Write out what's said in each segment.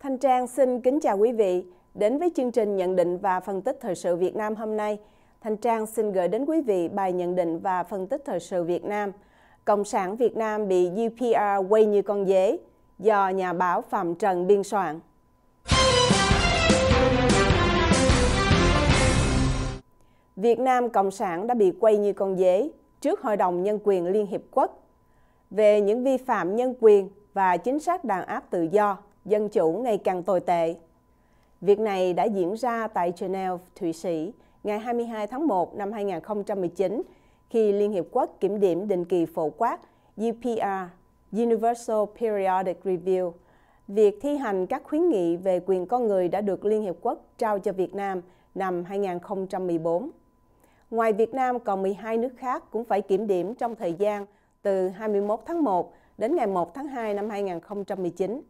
Thanh Trang xin kính chào quý vị đến với chương trình nhận định và phân tích thời sự Việt Nam hôm nay. Thanh Trang xin gửi đến quý vị bài nhận định và phân tích thời sự Việt Nam. Cộng sản Việt Nam bị UPR quay như con dế do nhà báo Phạm Trần biên soạn. Việt Nam Cộng sản đã bị quay như con dế trước Hội đồng Nhân quyền Liên Hiệp Quốc về những vi phạm nhân quyền và chính sách đàn áp tự do dân chủ ngày càng tồi tệ. Việc này đã diễn ra tại Geneva, Thụy Sĩ ngày 22 tháng 1 năm 2019 khi Liên Hiệp Quốc kiểm điểm định kỳ phổ quát UPR, Universal Periodic Review, việc thi hành các khuyến nghị về quyền con người đã được Liên Hiệp Quốc trao cho Việt Nam năm 2014. Ngoài Việt Nam, còn 12 nước khác cũng phải kiểm điểm trong thời gian từ 21 tháng 1 đến ngày 1 tháng 2 năm 2019.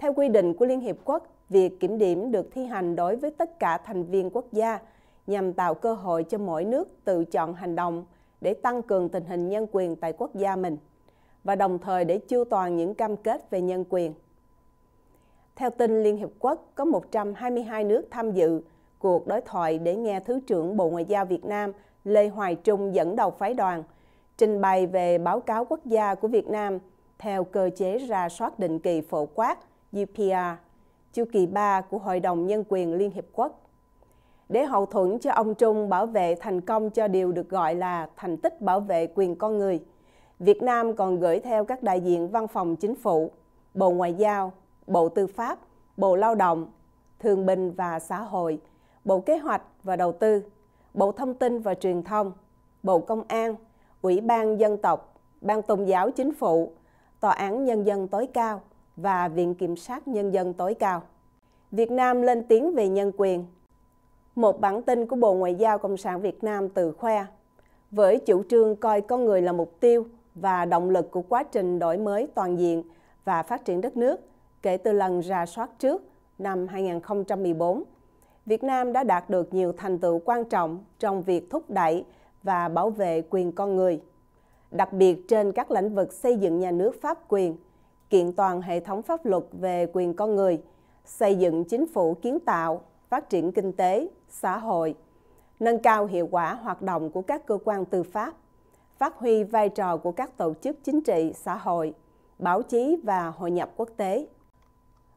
Theo quy định của Liên Hiệp Quốc, việc kiểm điểm được thi hành đối với tất cả thành viên quốc gia nhằm tạo cơ hội cho mỗi nước tự chọn hành động để tăng cường tình hình nhân quyền tại quốc gia mình và đồng thời để chiêu toàn những cam kết về nhân quyền. Theo tin Liên Hiệp Quốc, có 122 nước tham dự cuộc đối thoại để nghe Thứ trưởng Bộ Ngoại giao Việt Nam Lê Hoài Trung dẫn đầu phái đoàn trình bày về báo cáo quốc gia của Việt Nam theo cơ chế ra soát định kỳ phổ quát UPR, chu kỳ 3 của Hội đồng Nhân quyền Liên Hiệp Quốc, để hậu thuẫn cho ông Trung bảo vệ thành công cho điều được gọi là thành tích bảo vệ quyền con người. Việt Nam còn gửi theo các đại diện văn phòng chính phủ, Bộ Ngoại giao, Bộ Tư pháp, Bộ Lao động, Thương binh và Xã hội, Bộ Kế hoạch và Đầu tư, Bộ Thông tin và Truyền thông, Bộ Công an, Ủy ban Dân tộc, Ban Tôn giáo Chính phủ, Tòa án Nhân dân tối cao, và Viện Kiểm sát Nhân dân tối cao. Việt Nam lên tiếng về nhân quyền. Một bản tin của Bộ Ngoại giao Cộng sản Việt Nam từ khoe, với chủ trương coi con người là mục tiêu và động lực của quá trình đổi mới toàn diện và phát triển đất nước kể từ lần ra soát trước năm 2014, Việt Nam đã đạt được nhiều thành tựu quan trọng trong việc thúc đẩy và bảo vệ quyền con người, đặc biệt trên các lĩnh vực xây dựng nhà nước pháp quyền – kiện toàn hệ thống pháp luật về quyền con người, xây dựng chính phủ kiến tạo, phát triển kinh tế, xã hội, nâng cao hiệu quả hoạt động của các cơ quan tư pháp, phát huy vai trò của các tổ chức chính trị, xã hội, báo chí và hội nhập quốc tế.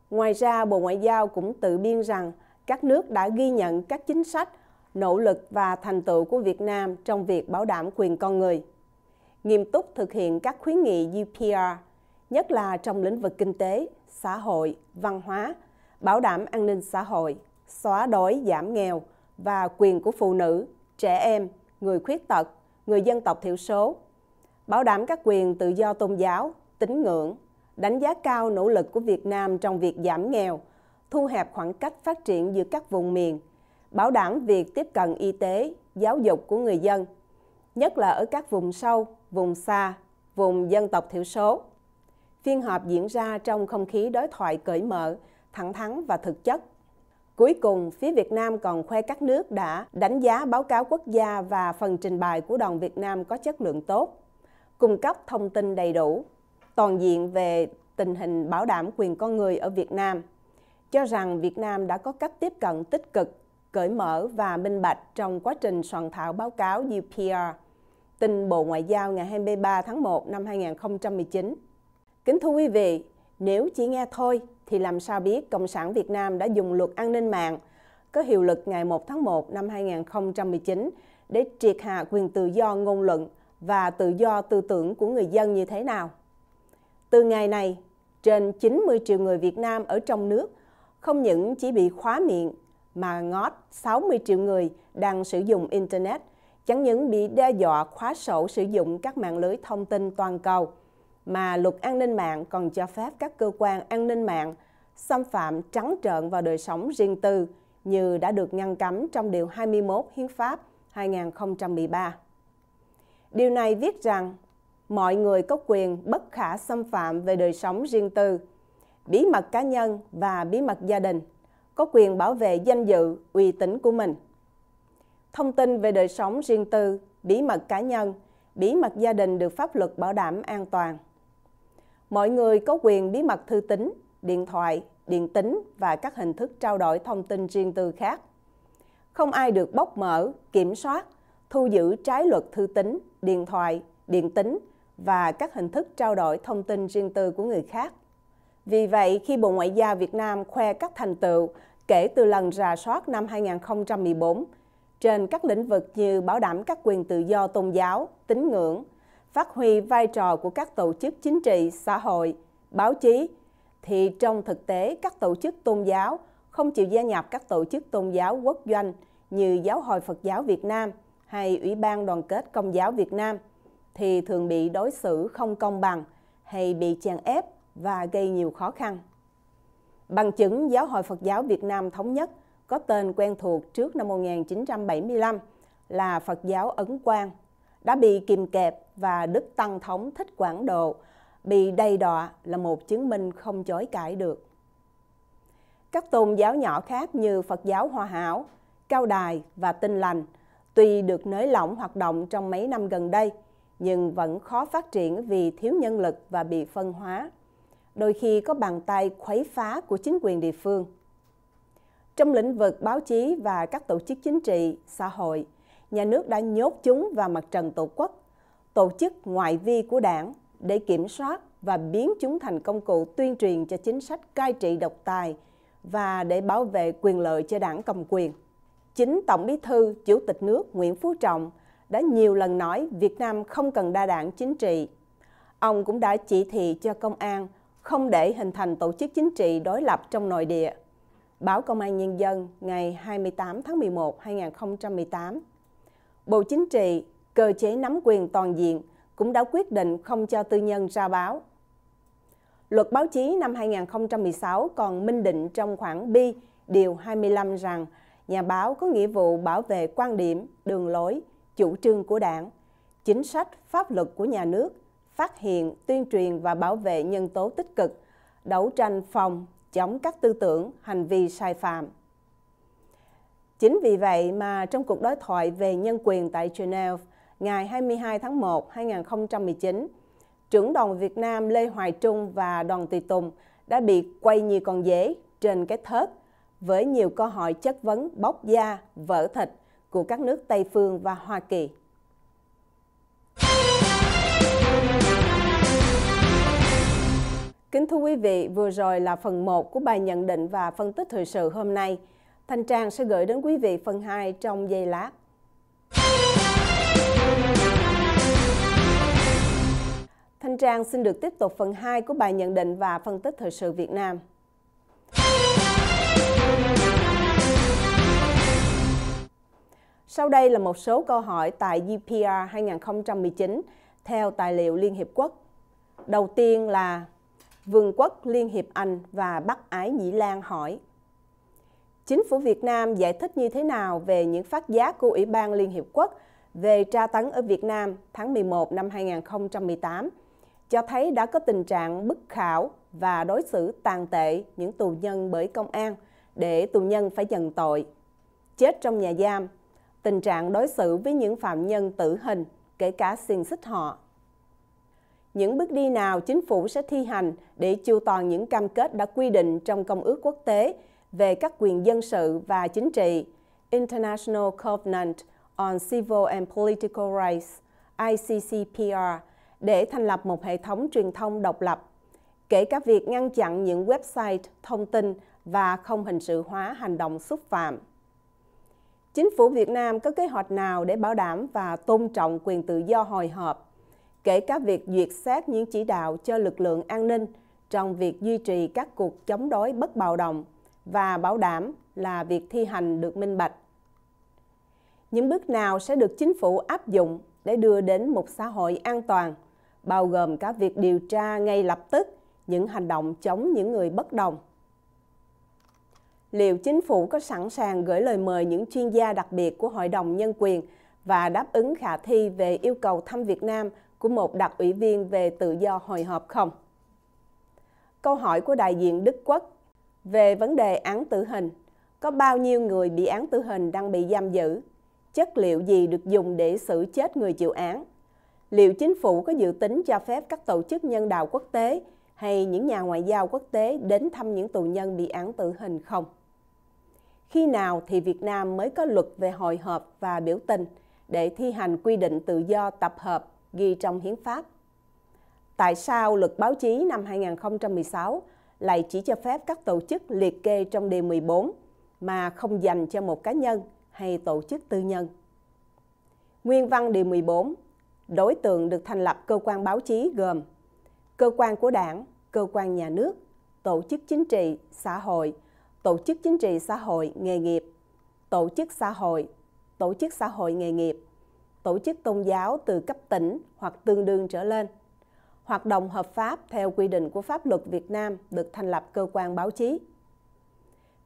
Ngoài ra, Bộ Ngoại giao cũng tự biên rằng các nước đã ghi nhận các chính sách, nỗ lực và thành tựu của Việt Nam trong việc bảo đảm quyền con người. Nghiêm túc thực hiện các khuyến nghị UPR nhất là trong lĩnh vực kinh tế, xã hội, văn hóa, bảo đảm an ninh xã hội, xóa đói giảm nghèo và quyền của phụ nữ, trẻ em, người khuyết tật, người dân tộc thiểu số, bảo đảm các quyền tự do tôn giáo, tín ngưỡng, đánh giá cao nỗ lực của Việt Nam trong việc giảm nghèo, thu hẹp khoảng cách phát triển giữa các vùng miền, bảo đảm việc tiếp cận y tế, giáo dục của người dân, nhất là ở các vùng sâu, vùng xa, vùng dân tộc thiểu số. Phiên họp diễn ra trong không khí đối thoại cởi mở, thẳng thắn và thực chất. Cuối cùng, phía Việt Nam còn khoe các nước đã đánh giá báo cáo quốc gia và phần trình bày của đoàn Việt Nam có chất lượng tốt, cung cấp thông tin đầy đủ, toàn diện về tình hình bảo đảm quyền con người ở Việt Nam, cho rằng Việt Nam đã có cách tiếp cận tích cực, cởi mở và minh bạch trong quá trình soạn thảo báo cáo UPR. Tin Bộ Ngoại giao ngày 23 tháng 1 năm 2019. Kính thưa quý vị, nếu chỉ nghe thôi thì làm sao biết Cộng sản Việt Nam đã dùng luật an ninh mạng có hiệu lực ngày 1 tháng 1 năm 2019 để triệt hạ quyền tự do ngôn luận và tự do tư tưởng của người dân như thế nào. Từ ngày này, trên 90 triệu người Việt Nam ở trong nước không những chỉ bị khóa miệng mà ngót 60 triệu người đang sử dụng Internet, chẳng những bị đe dọa khóa sổ sử dụng các mạng lưới thông tin toàn cầu – mà luật an ninh mạng còn cho phép các cơ quan an ninh mạng xâm phạm trắng trợn vào đời sống riêng tư như đã được ngăn cấm trong Điều 21 Hiến pháp 2013. Điều này viết rằng mọi người có quyền bất khả xâm phạm về đời sống riêng tư, bí mật cá nhân và bí mật gia đình, có quyền bảo vệ danh dự, uy tín của mình. Thông tin về đời sống riêng tư, bí mật cá nhân, bí mật gia đình được pháp luật bảo đảm an toàn. Mọi người có quyền bí mật thư tín, điện thoại, điện tính và các hình thức trao đổi thông tin riêng tư khác. Không ai được bóc mở, kiểm soát, thu giữ trái luật thư tín, điện thoại, điện tính và các hình thức trao đổi thông tin riêng tư của người khác. Vì vậy, khi Bộ Ngoại giao Việt Nam khoe các thành tựu kể từ lần rà soát năm 2014 trên các lĩnh vực như bảo đảm các quyền tự do tôn giáo, tín ngưỡng, phát huy vai trò của các tổ chức chính trị, xã hội, báo chí, thì trong thực tế các tổ chức tôn giáo không chịu gia nhập các tổ chức tôn giáo quốc doanh như Giáo hội Phật giáo Việt Nam hay Ủy ban Đoàn kết Công giáo Việt Nam, thì thường bị đối xử không công bằng hay bị chèn ép và gây nhiều khó khăn. Bằng chứng Giáo hội Phật giáo Việt Nam Thống nhất có tên quen thuộc trước năm 1975 là Phật giáo Ấn Quang – đã bị kìm kẹp và Đức Tăng Thống Thích Quảng Độ bị đầy đọa là một chứng minh không chối cãi được. Các tôn giáo nhỏ khác như Phật giáo Hòa Hảo, Cao Đài và Tinh Lành tuy được nới lỏng hoạt động trong mấy năm gần đây, nhưng vẫn khó phát triển vì thiếu nhân lực và bị phân hóa. Đôi khi có bàn tay khuấy phá của chính quyền địa phương. Trong lĩnh vực báo chí và các tổ chức chính trị, xã hội, nhà nước đã nhốt chúng vào mặt trận tổ quốc, tổ chức ngoại vi của đảng để kiểm soát và biến chúng thành công cụ tuyên truyền cho chính sách cai trị độc tài và để bảo vệ quyền lợi cho đảng cầm quyền. Chính Tổng Bí thư, Chủ tịch nước Nguyễn Phú Trọng đã nhiều lần nói Việt Nam không cần đa đảng chính trị. Ông cũng đã chỉ thị cho công an không để hình thành tổ chức chính trị đối lập trong nội địa. Báo Công an Nhân dân ngày 28 tháng 11, 2018 Bộ Chính trị, cơ chế nắm quyền toàn diện cũng đã quyết định không cho tư nhân ra báo. Luật báo chí năm 2016 còn minh định trong khoản bi điều 25 rằng nhà báo có nghĩa vụ bảo vệ quan điểm, đường lối, chủ trương của đảng, chính sách, pháp luật của nhà nước, phát hiện, tuyên truyền và bảo vệ nhân tố tích cực, đấu tranh phòng, chống các tư tưởng, hành vi sai phạm. Chính vì vậy mà trong cuộc đối thoại về nhân quyền tại Geneva ngày 22 tháng 1, 2019, trưởng đoàn Việt Nam Lê Hoài Trung và đoàn Tùy Tùng đã bị quay như con dế trên cái thớt với nhiều câu hỏi chất vấn bóc da, vỡ thịt của các nước Tây Phương và Hoa Kỳ. Kính thưa quý vị, vừa rồi là phần 1 của bài nhận định và phân tích thời sự hôm nay – Thanh Trang sẽ gửi đến quý vị phần 2 trong giây lát. Thanh Trang xin được tiếp tục phần 2 của bài nhận định và phân tích thời sự Việt Nam. Sau đây là một số câu hỏi tại GPR 2019 theo tài liệu Liên Hiệp Quốc. Đầu tiên là Vương quốc Liên Hiệp Anh và Bắc Ái Nhĩ Lan hỏi – Chính phủ Việt Nam giải thích như thế nào về những phát giá của Ủy ban Liên Hiệp Quốc về tra tấn ở Việt Nam tháng 11 năm 2018, cho thấy đã có tình trạng bức khảo và đối xử tàn tệ những tù nhân bởi công an để tù nhân phải nhận tội. Chết trong nhà giam, tình trạng đối xử với những phạm nhân tử hình, kể cả xiên xích họ. Những bước đi nào chính phủ sẽ thi hành để chu toàn những cam kết đã quy định trong Công ước Quốc tế – về các quyền dân sự và chính trị International Covenant on Civil and Political Rights ICCPR để thành lập một hệ thống truyền thông độc lập, kể cả việc ngăn chặn những website thông tin và không hình sự hóa hành động xúc phạm. Chính phủ Việt Nam có kế hoạch nào để bảo đảm và tôn trọng quyền tự do hồi họp, kể cả việc duyệt xét những chỉ đạo cho lực lượng an ninh trong việc duy trì các cuộc chống đối bất bạo động và bảo đảm là việc thi hành được minh bạch. Những bước nào sẽ được chính phủ áp dụng để đưa đến một xã hội an toàn, bao gồm cả việc điều tra ngay lập tức những hành động chống những người bất đồng. Liệu chính phủ có sẵn sàng gửi lời mời những chuyên gia đặc biệt của Hội đồng Nhân quyền và đáp ứng khả thi về yêu cầu thăm Việt Nam của một đặc ủy viên về tự do hội họp không? Câu hỏi của đại diện Đức Quốc về vấn đề án tử hình, có bao nhiêu người bị án tử hình đang bị giam giữ? Chất liệu gì được dùng để xử chết người chịu án? Liệu chính phủ có dự tính cho phép các tổ chức nhân đạo quốc tế hay những nhà ngoại giao quốc tế đến thăm những tù nhân bị án tử hình không? Khi nào thì Việt Nam mới có luật về hội họp và biểu tình để thi hành quy định tự do tập hợp ghi trong hiến pháp? Tại sao luật báo chí năm 2016 lại chỉ cho phép các tổ chức liệt kê trong đề 14 mà không dành cho một cá nhân hay tổ chức tư nhân. Nguyên văn điều 14, đối tượng được thành lập cơ quan báo chí gồm cơ quan của đảng, cơ quan nhà nước, tổ chức chính trị, xã hội, tổ chức chính trị xã hội, nghề nghiệp, tổ chức xã hội, tổ chức xã hội nghề nghiệp, tổ chức tôn giáo từ cấp tỉnh hoặc tương đương trở lên – hoạt động hợp pháp theo quy định của pháp luật Việt Nam được thành lập cơ quan báo chí.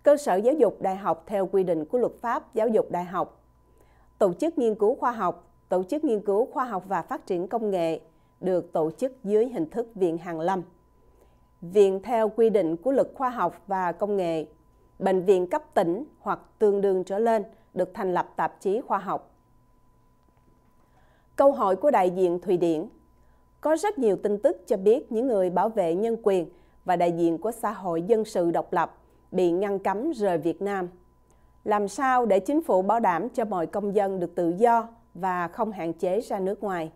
Cơ sở giáo dục đại học theo quy định của luật pháp giáo dục đại học. Tổ chức nghiên cứu khoa học, tổ chức nghiên cứu khoa học và phát triển công nghệ được tổ chức dưới hình thức viện hàng lâm. Viện theo quy định của luật khoa học và công nghệ, bệnh viện cấp tỉnh hoặc tương đương trở lên được thành lập tạp chí khoa học. Câu hỏi của đại diện Thụy Điển có rất nhiều tin tức cho biết những người bảo vệ nhân quyền và đại diện của xã hội dân sự độc lập bị ngăn cấm rời Việt Nam. Làm sao để chính phủ bảo đảm cho mọi công dân được tự do và không hạn chế ra nước ngoài?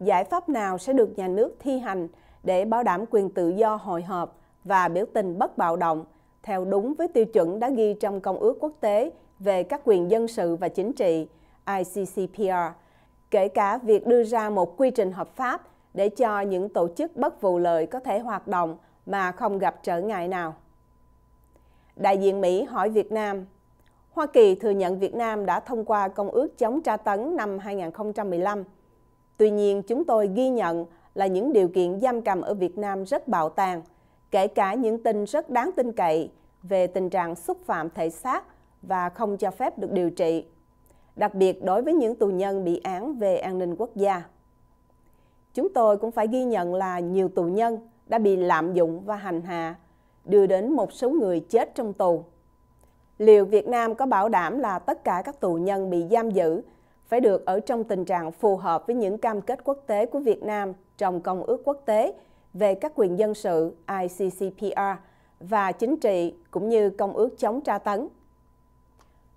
Giải pháp nào sẽ được nhà nước thi hành để bảo đảm quyền tự do hội họp và biểu tình bất bạo động theo đúng với tiêu chuẩn đã ghi trong Công ước Quốc tế về các quyền dân sự và chính trị ICCPR, kể cả việc đưa ra một quy trình hợp pháp để cho những tổ chức bất vụ lợi có thể hoạt động mà không gặp trở ngại nào. Đại diện Mỹ hỏi Việt Nam, Hoa Kỳ thừa nhận Việt Nam đã thông qua Công ước chống tra tấn năm 2015. Tuy nhiên, chúng tôi ghi nhận là những điều kiện giam cầm ở Việt Nam rất bạo tàn, kể cả những tin rất đáng tin cậy về tình trạng xúc phạm thể xác và không cho phép được điều trị, đặc biệt đối với những tù nhân bị án về an ninh quốc gia chúng tôi cũng phải ghi nhận là nhiều tù nhân đã bị lạm dụng và hành hạ, đưa đến một số người chết trong tù. Liệu Việt Nam có bảo đảm là tất cả các tù nhân bị giam giữ phải được ở trong tình trạng phù hợp với những cam kết quốc tế của Việt Nam trong Công ước quốc tế về các quyền dân sự ICCPR và chính trị cũng như Công ước chống tra tấn?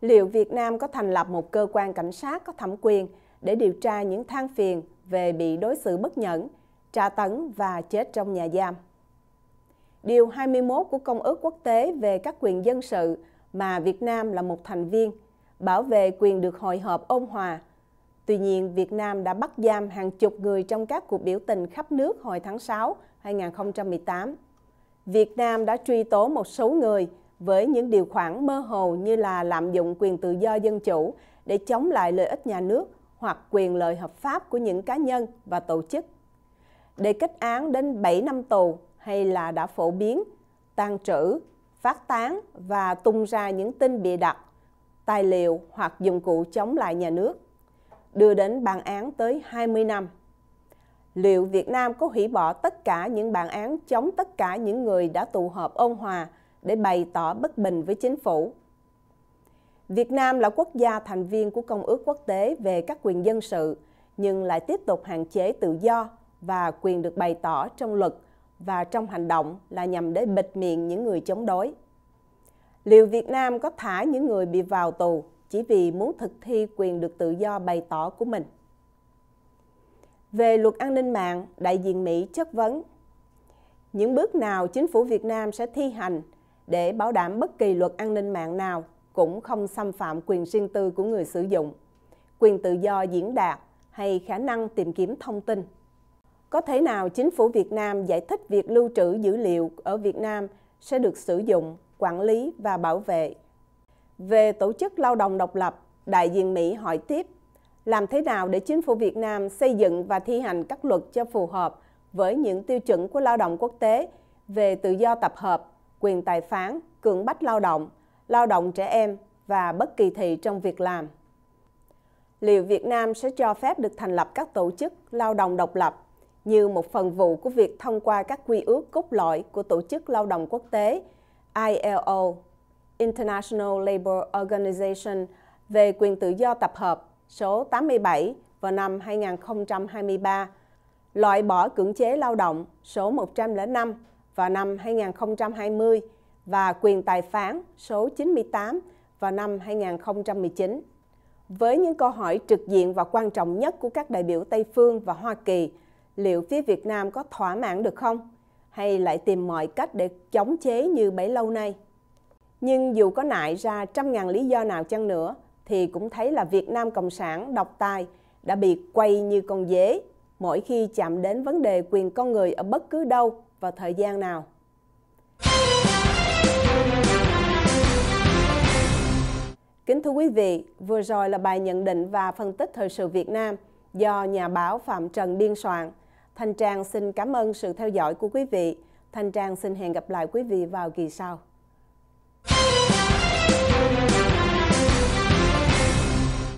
Liệu Việt Nam có thành lập một cơ quan cảnh sát có thẩm quyền để điều tra những than phiền về bị đối xử bất nhẫn, tra tấn và chết trong nhà giam. Điều 21 của Công ước Quốc tế về các quyền dân sự mà Việt Nam là một thành viên, bảo vệ quyền được hội họp ôn hòa. Tuy nhiên, Việt Nam đã bắt giam hàng chục người trong các cuộc biểu tình khắp nước hồi tháng 6 2018. Việt Nam đã truy tố một số người với những điều khoản mơ hồ như là lạm dụng quyền tự do dân chủ để chống lại lợi ích nhà nước hoặc quyền lợi hợp pháp của những cá nhân và tổ chức. Để kết án đến 7 năm tù hay là đã phổ biến, tàn trữ, phát tán và tung ra những tin bịa đặt, tài liệu hoặc dụng cụ chống lại nhà nước, đưa đến bản án tới 20 năm. Liệu Việt Nam có hủy bỏ tất cả những bản án chống tất cả những người đã tụ họp ôn hòa để bày tỏ bất bình với chính phủ Việt Nam là quốc gia thành viên của Công ước Quốc tế về các quyền dân sự, nhưng lại tiếp tục hạn chế tự do và quyền được bày tỏ trong luật và trong hành động là nhằm để bịt miệng những người chống đối. Liệu Việt Nam có thả những người bị vào tù chỉ vì muốn thực thi quyền được tự do bày tỏ của mình? Về luật an ninh mạng, đại diện Mỹ chất vấn những bước nào chính phủ Việt Nam sẽ thi hành để bảo đảm bất kỳ luật an ninh mạng nào cũng không xâm phạm quyền riêng tư của người sử dụng, quyền tự do diễn đạt hay khả năng tìm kiếm thông tin. Có thể nào chính phủ Việt Nam giải thích việc lưu trữ dữ liệu ở Việt Nam sẽ được sử dụng, quản lý và bảo vệ? Về tổ chức lao động độc lập, đại diện Mỹ hỏi tiếp, làm thế nào để chính phủ Việt Nam xây dựng và thi hành các luật cho phù hợp với những tiêu chuẩn của lao động quốc tế về tự do tập hợp, quyền tài phán, cưỡng bách lao động, lao động trẻ em và bất kỳ thị trong việc làm. Liệu Việt Nam sẽ cho phép được thành lập các tổ chức lao động độc lập như một phần vụ của việc thông qua các quy ước cốt lõi của Tổ chức Lao động Quốc tế ILO, International Labour Organization về quyền tự do tập hợp số 87 vào năm 2023, loại bỏ cưỡng chế lao động số 105 vào năm 2020 và quyền tài phán số 98 vào năm 2019. Với những câu hỏi trực diện và quan trọng nhất của các đại biểu Tây Phương và Hoa Kỳ, liệu phía Việt Nam có thỏa mãn được không? Hay lại tìm mọi cách để chống chế như bấy lâu nay? Nhưng dù có nại ra trăm ngàn lý do nào chăng nữa, thì cũng thấy là Việt Nam Cộng sản độc tài đã bị quay như con dế mỗi khi chạm đến vấn đề quyền con người ở bất cứ đâu và thời gian nào. Kính thưa quý vị, vừa rồi là bài nhận định và phân tích thời sự Việt Nam do nhà báo Phạm Trần biên soạn. Thanh Trang xin cảm ơn sự theo dõi của quý vị. Thanh Trang xin hẹn gặp lại quý vị vào kỳ sau.